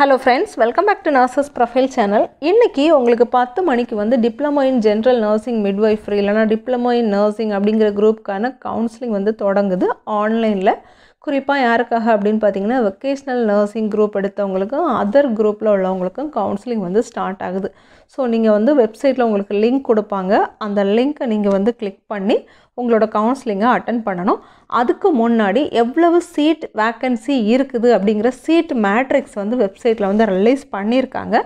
hello friends welcome back to nurses profile channel இன்றைக்கி உங்களுக்கு பத்து மணிக்கு வந்து diploma in general nursing midwifery இல்லைனா டிப்ளமோ இன் நர்சிங் அப்படிங்கிற குரூப்புக்கான கவுன்சிலிங் வந்து தொடங்குது ஆன்லைனில் குறிப்பாக யாருக்காக அப்படின்னு பார்த்தீங்கன்னா வெக்கேஷ்னல் நர்சிங் குரூப் எடுத்தவங்களுக்கும் அதர் குரூப்பில் உள்ளவங்களுக்கும் கவுன்சிலிங் வந்து ஸ்டார்ட் ஆகுது ஸோ நீங்கள் வந்து வெப்சைட்டில் உங்களுக்கு லிங்க் கொடுப்பாங்க அந்த லிங்க்கை நீங்கள் வந்து கிளிக் பண்ணி உங்களோட கவுன்சிலிங்கை அட்டன் பண்ணணும் அதுக்கு முன்னாடி எவ்வளவு சீட் வேக்கன்சி இருக்குது அப்படிங்கிற சீட் மேட்ரிக்ஸ் வந்து வெப்சைட்டில் வந்து ரிலீஸ் பண்ணியிருக்காங்க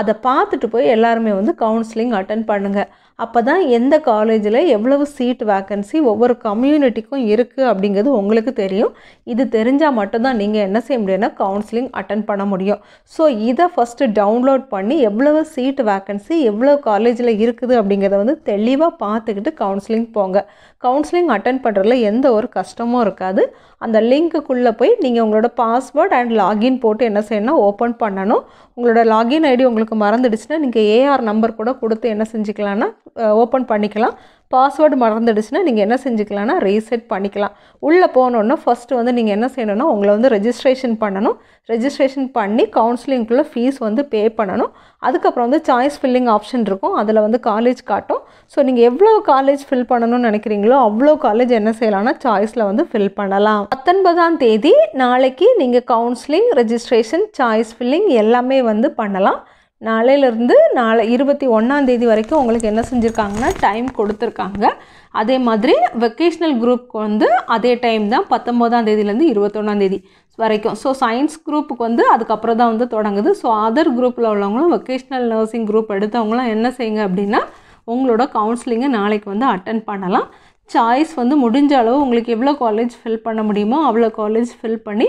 அதை பார்த்துட்டு போய் எல்லாருமே வந்து கவுன்சிலிங் அட்டன் பண்ணுங்கள் அப்போ தான் எந்த காலேஜில் எவ்வளவு சீட் வேக்கன்சி ஒவ்வொரு கம்யூனிட்டிக்கும் இருக்குது அப்படிங்கிறது உங்களுக்கு தெரியும் இது தெரிஞ்சால் மட்டும்தான் நீங்கள் என்ன செய்ய முடியும்னா கவுன்சிலிங் அட்டன் பண்ண முடியும் ஸோ இதை ஃபஸ்ட்டு டவுன்லோட் பண்ணி எவ்வளவு சீட் வேக்கன்சி எவ்வளோ காலேஜில் இருக்குது அப்படிங்கிறத வந்து தெளிவாக பார்த்துக்கிட்டு கவுன்சிலிங் போங்க கவுன்சிலிங் அட்டன் பண்ணுறதுல எந்த ஒரு கஷ்டமும் இருக்காது அந்த லிங்க்குள்ளே போய் நீங்கள் உங்களோட பாஸ்வேர்ட் அண்ட் லாகின் போட்டு என்ன செய்யணும் ஓப்பன் பண்ணணும் உங்களோட லாகின் ஐடி உங்களுக்கு மறந்துடுச்சுன்னா நீங்கள் ஏஆர் நம்பர் கூட கொடுத்து என்ன செஞ்சுக்கலான்னா ஓப்பன் பண்ணிக்கலாம் பாஸ்வேர்டு மறந்துடுச்சுன்னா நீங்கள் என்ன செஞ்சுக்கலாம்னா ரீசெட் பண்ணிக்கலாம் உள்ளே போனோன்னா ஃபஸ்ட்டு வந்து நீங்கள் என்ன செய்யணும்னா உங்களை வந்து ரெஜிஸ்ட்ரேஷன் பண்ணணும் ரெஜிஸ்ட்ரேஷன் பண்ணி கவுன்சிலிங்குள்ளே ஃபீஸ் வந்து பே பண்ணணும் அதுக்கப்புறம் வந்து சாய்ஸ் ஃபில்லிங் ஆப்ஷன் இருக்கும் அதில் வந்து காலேஜ் காட்டும் ஸோ நீங்கள் எவ்வளோ காலேஜ் ஃபில் பண்ணணும்னு நினைக்கிறீங்களோ அவ்வளோ காலேஜ் என்ன செய்யலாம்னா சாய்ஸில் வந்து ஃபில் பண்ணலாம் பத்தொன்பதாம் தேதி நாளைக்கு நீங்கள் கவுன்சிலிங் ரெஜிஸ்ட்ரேஷன் சாய்ஸ் ஃபில்லிங் எல்லாமே வந்து பண்ணலாம் நாளையிலேருந்து நாளை இருபத்தி ஒன்றாந்தேதி வரைக்கும் உங்களுக்கு என்ன செஞ்சுருக்காங்கன்னா டைம் கொடுத்துருக்காங்க அதே மாதிரி வெக்கேஷ்னல் குரூப்புக்கு வந்து அதே டைம் தான் பத்தொம்போதாம் தேதியிலேருந்து இருபத்தொன்னாந்தேதி வரைக்கும் ஸோ சயின்ஸ் குரூப்புக்கு வந்து அதுக்கப்புறம் தான் வந்து தொடங்குது ஸோ அதர் குரூப்பில் உள்ளவங்களும் வெக்கேஷ்னல் நர்சிங் குரூப் எடுத்தவங்களாம் என்ன செய்யுங்க அப்படின்னா உங்களோட கவுன்சிலிங்கை நாளைக்கு வந்து அட்டன் பண்ணலாம் சாய்ஸ் வந்து முடிஞ்ச அளவு உங்களுக்கு எவ்வளோ காலேஜ் ஃபில் பண்ண முடியுமோ அவ்வளோ காலேஜ் ஃபில் பண்ணி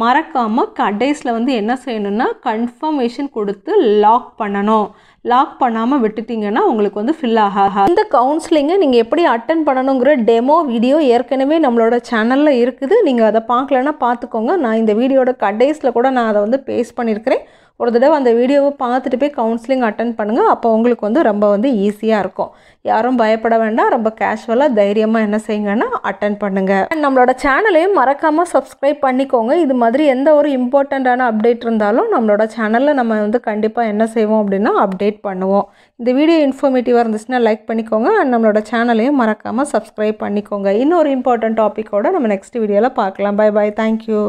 மறக்காமல் கடைசியில் வந்து என்ன செய்யணும்னா கன்ஃபர்மேஷன் கொடுத்து லாக் பண்ணணும் லாக் பண்ணாமல் விட்டுட்டிங்கன்னா உங்களுக்கு வந்து ஃபில் ஆகாது இந்த கவுன்சிலிங்கை நீங்கள் எப்படி அட்டன் பண்ணணுங்கிற டெமோ வீடியோ ஏற்கனவே நம்மளோட சேனலில் இருக்குது நீங்கள் அதை பார்க்கலன்னா பார்த்துக்கோங்க நான் இந்த வீடியோட கடைசியில் கூட நான் அதை வந்து பேஸ் பண்ணியிருக்கிறேன் ஒரு தடவை அந்த வீடியோவை பார்த்துட்டு போய் கவுன்சிலிங் அட்டன் பண்ணுங்கள் அப்போ உங்களுக்கு வந்து ரொம்ப வந்து ஈஸியாக இருக்கும் யாரும் பயப்பட வேண்டாம் ரொம்ப கேஷுவலாக தைரியமாக என்ன செய்யுங்கன்னா அட்டன் பண்ணுங்கள் நம்மளோட சேனலையும் மறக்காமல் சப்ஸ்கிரைப் பண்ணிக்கோங்க இது மாதிரி எந்த ஒரு இம்பார்ட்டண்ட்டான அப்டேட் இருந்தாலும் நம்மளோட சேனலில் நம்ம வந்து கண்டிப்பாக என்ன செய்வோம் அப்படின்னா அப்டேட் பண்ணுவோம் இந்த வீடியோ இன்ஃபர்மேட்டிவாக இருந்துச்சுன்னா லைக் பண்ணிக்கோங்க அண்ட் நம்மளோட சேனலையும் மறக்காமல் சப்ஸ்கிரைப் பண்ணிக்கோங்க இன்னொரு இம்பார்ட்டன்ட் டாப்பிக்கோடு நம்ம நெக்ஸ்ட் வீடியோவில் பார்க்கலாம் பை பாய் தேங்க்யூ